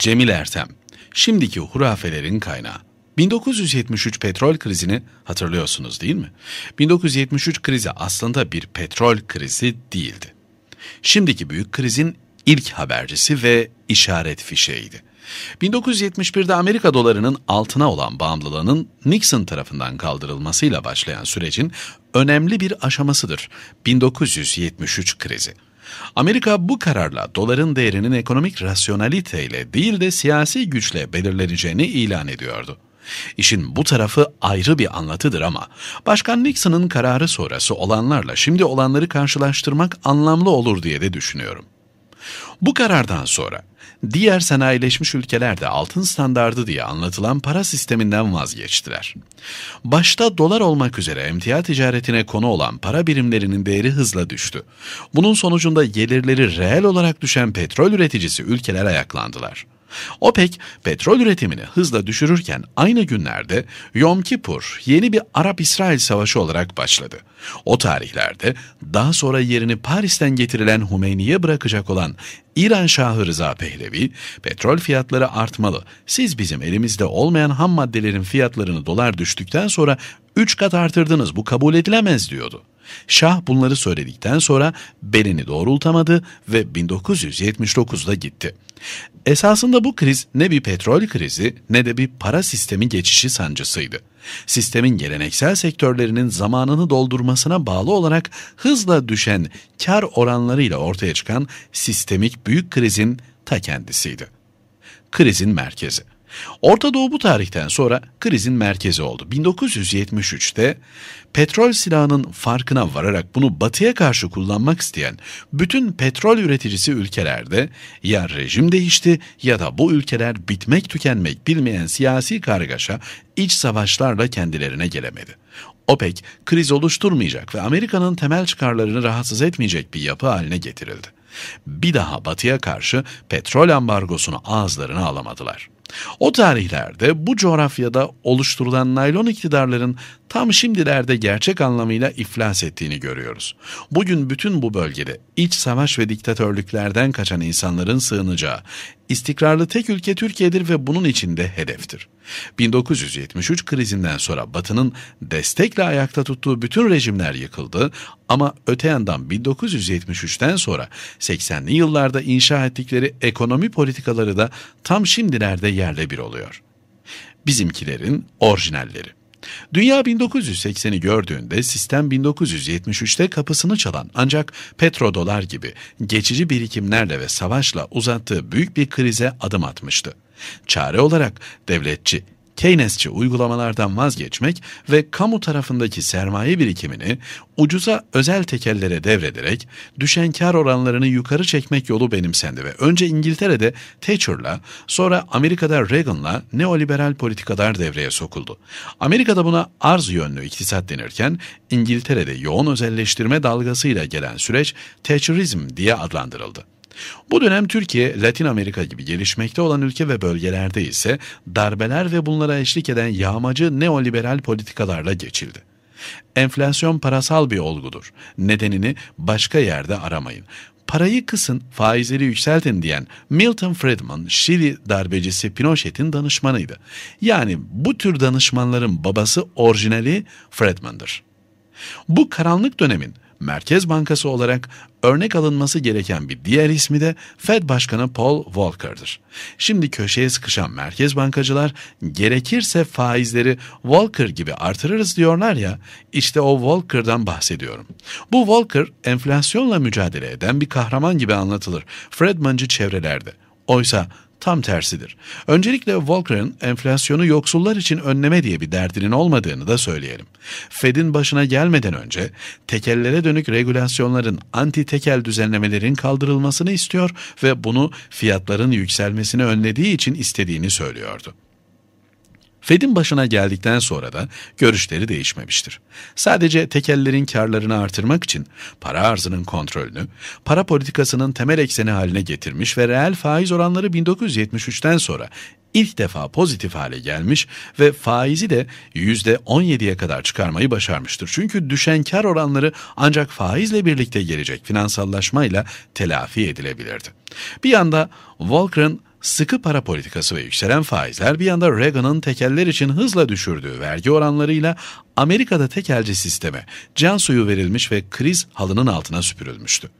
Cemil Ertem, şimdiki hurafelerin kaynağı. 1973 petrol krizini hatırlıyorsunuz değil mi? 1973 krizi aslında bir petrol krizi değildi. Şimdiki büyük krizin ilk habercisi ve işaret fişeğiydi. 1971'de Amerika dolarının altına olan bağımlılığının Nixon tarafından kaldırılmasıyla başlayan sürecin önemli bir aşamasıdır 1973 krizi. Amerika bu kararla doların değerinin ekonomik rasyonaliteyle değil de siyasi güçle belirleneceğini ilan ediyordu. İşin bu tarafı ayrı bir anlatıdır ama Başkan Nixon'ın kararı sonrası olanlarla şimdi olanları karşılaştırmak anlamlı olur diye de düşünüyorum. Bu karardan sonra diğer sanayileşmiş ülkelerde altın standardı diye anlatılan para sisteminden vazgeçtiler. Başta dolar olmak üzere emtia ticaretine konu olan para birimlerinin değeri hızla düştü. Bunun sonucunda gelirleri reel olarak düşen petrol üreticisi ülkeler ayaklandılar. OPEC petrol üretimini hızla düşürürken aynı günlerde Yom Kippur yeni bir Arap-İsrail savaşı olarak başladı. O tarihlerde daha sonra yerini Paris'ten getirilen Hümeyni'ye bırakacak olan İran Şahı Rıza Pehlevi, petrol fiyatları artmalı, siz bizim elimizde olmayan ham maddelerin fiyatlarını dolar düştükten sonra 3 kat artırdınız bu kabul edilemez diyordu. Şah bunları söyledikten sonra belini doğrultamadı ve 1979'da gitti. Esasında bu kriz ne bir petrol krizi ne de bir para sistemi geçişi sancısıydı. Sistemin geleneksel sektörlerinin zamanını doldurmasına bağlı olarak hızla düşen kar oranlarıyla ortaya çıkan sistemik büyük krizin ta kendisiydi. Krizin merkezi Orta Doğu bu tarihten sonra krizin merkezi oldu. 1973'te petrol silahının farkına vararak bunu batıya karşı kullanmak isteyen bütün petrol üreticisi ülkelerde ya rejim değişti ya da bu ülkeler bitmek tükenmek bilmeyen siyasi kargaşa iç savaşlarla kendilerine gelemedi. OPEC kriz oluşturmayacak ve Amerika'nın temel çıkarlarını rahatsız etmeyecek bir yapı haline getirildi. Bir daha batıya karşı petrol ambargosunu ağızlarına alamadılar. O tarihlerde bu coğrafyada oluşturulan naylon iktidarların tam şimdilerde gerçek anlamıyla iflas ettiğini görüyoruz. Bugün bütün bu bölgede iç savaş ve diktatörlüklerden kaçan insanların sığınacağı istikrarlı tek ülke Türkiye'dir ve bunun içinde hedeftir. 1973 krizinden sonra Batı'nın destekle ayakta tuttuğu bütün rejimler yıkıldı ama öte yandan 1973'ten sonra 80'li yıllarda inşa ettikleri ekonomi politikaları da tam şimdilerde yerle bir oluyor. Bizimkilerin orijinalleri. Dünya 1980'i gördüğünde sistem 1973'te kapısını çalan ancak petrodolar gibi geçici birikimlerle ve savaşla uzattığı büyük bir krize adım atmıştı. Çare olarak devletçi, Keynesçi uygulamalardan vazgeçmek ve kamu tarafındaki sermaye birikimini ucuza özel tekellere devrederek düşen kar oranlarını yukarı çekmek yolu benimsendi ve önce İngiltere'de Thatcher'la sonra Amerika'da Reagan'la neoliberal politikalar devreye sokuldu. Amerika'da buna arz yönlü iktisat denirken İngiltere'de yoğun özelleştirme dalgasıyla gelen süreç Thatcherizm diye adlandırıldı. Bu dönem Türkiye, Latin Amerika gibi gelişmekte olan ülke ve bölgelerde ise darbeler ve bunlara eşlik eden yağmacı neoliberal politikalarla geçildi. Enflasyon parasal bir olgudur. Nedenini başka yerde aramayın parayı kısın, faizleri yükseltin diyen Milton Friedman, Şili darbecisi Pinochet'in danışmanıydı. Yani bu tür danışmanların babası orijinali Friedman'dır. Bu karanlık dönemin Merkez Bankası olarak örnek alınması gereken bir diğer ismi de Fed Başkanı Paul Volcker'dır. Şimdi köşeye sıkışan merkez bankacılar gerekirse faizleri Volcker gibi artırırız diyorlar ya, işte o Volcker'dan bahsediyorum. Bu Volcker enflasyonla mücadele eden bir kahraman gibi anlatılır Fredmancı çevrelerde. Oysa tam tersidir. Öncelikle Volcker'ın enflasyonu yoksullar için önleme diye bir derdinin olmadığını da söyleyelim. Fed'in başına gelmeden önce tekellere dönük regülasyonların anti tekel düzenlemelerin kaldırılmasını istiyor ve bunu fiyatların yükselmesini önlediği için istediğini söylüyordu. Fed'in başına geldikten sonra da görüşleri değişmemiştir. Sadece tekellerin karlarını artırmak için para arzının kontrolünü, para politikasının temel ekseni haline getirmiş ve reel faiz oranları 1973'ten sonra ilk defa pozitif hale gelmiş ve faizi de %17'ye kadar çıkarmayı başarmıştır. Çünkü düşen kar oranları ancak faizle birlikte gelecek finansallaşmayla telafi edilebilirdi. Bir yanda Volcker'ın Sıkı para politikası ve yükselen faizler bir yanda Reagan'ın tekeller için hızla düşürdüğü vergi oranlarıyla Amerika'da tekelci sisteme can suyu verilmiş ve kriz halının altına süpürülmüştü.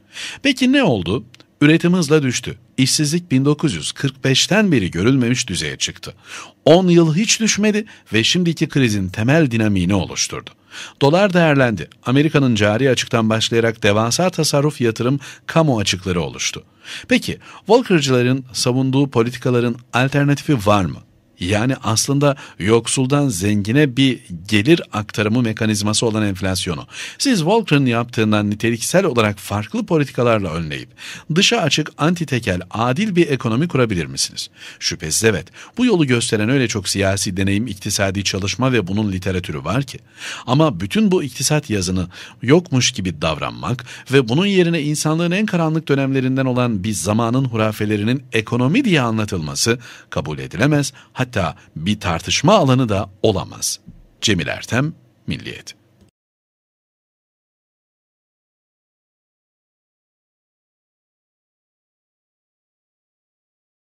Peki ne oldu? Üretim hızla düştü. İşsizlik 1945'ten beri görülmemiş düzeye çıktı. 10 yıl hiç düşmedi ve şimdiki krizin temel dinamiğini oluşturdu. Dolar değerlendi. Amerika'nın cari açıktan başlayarak devasa tasarruf yatırım kamu açıkları oluştu. Peki, Volcker'cıların savunduğu politikaların alternatifi var mı? Yani aslında yoksuldan zengine bir gelir aktarımı mekanizması olan enflasyonu. Siz Volcker'ın yaptığından niteliksel olarak farklı politikalarla önleyip dışa açık antitekel adil bir ekonomi kurabilir misiniz? Şüphesiz evet. Bu yolu gösteren öyle çok siyasi deneyim, iktisadi çalışma ve bunun literatürü var ki. Ama bütün bu iktisat yazını yokmuş gibi davranmak ve bunun yerine insanlığın en karanlık dönemlerinden olan bir zamanın hurafelerinin ekonomi diye anlatılması kabul edilemez hatta hatta bir tartışma alanı da olamaz. Cemil Ertem, Milliyet